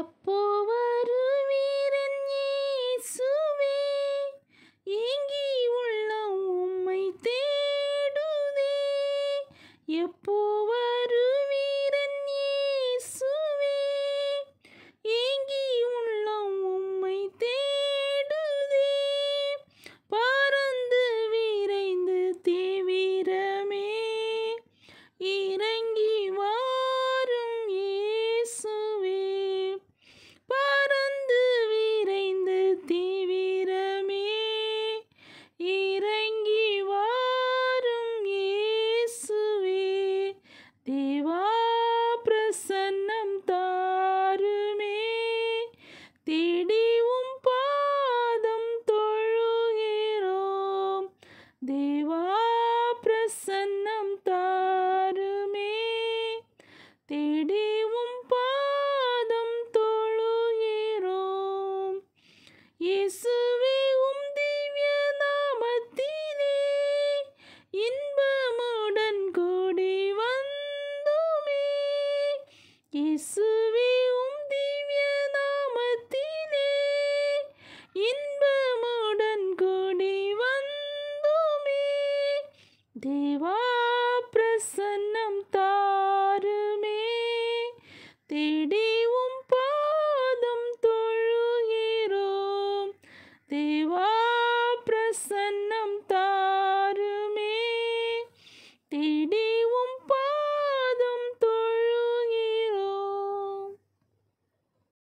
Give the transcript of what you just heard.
எப்போ வருவீரன் இயேசுவே ஏங்கி உள்ள உம்மை தேடுதே எப்போ வருவீரன் இயேசுவே ஏங்கி உள்ள உம்மை தேடுதே பறந்து விரைந்து தீவிரமே இறை இயேசுவே உம் திவ்ய நாமத்தினே இன்பமுடன் கூடி வந்துமே இயேசுவே உம் திவ்ய நாமத்தினே இன்பமுடன் கூடி வந்துமே தேவா பிரசன்னம் தா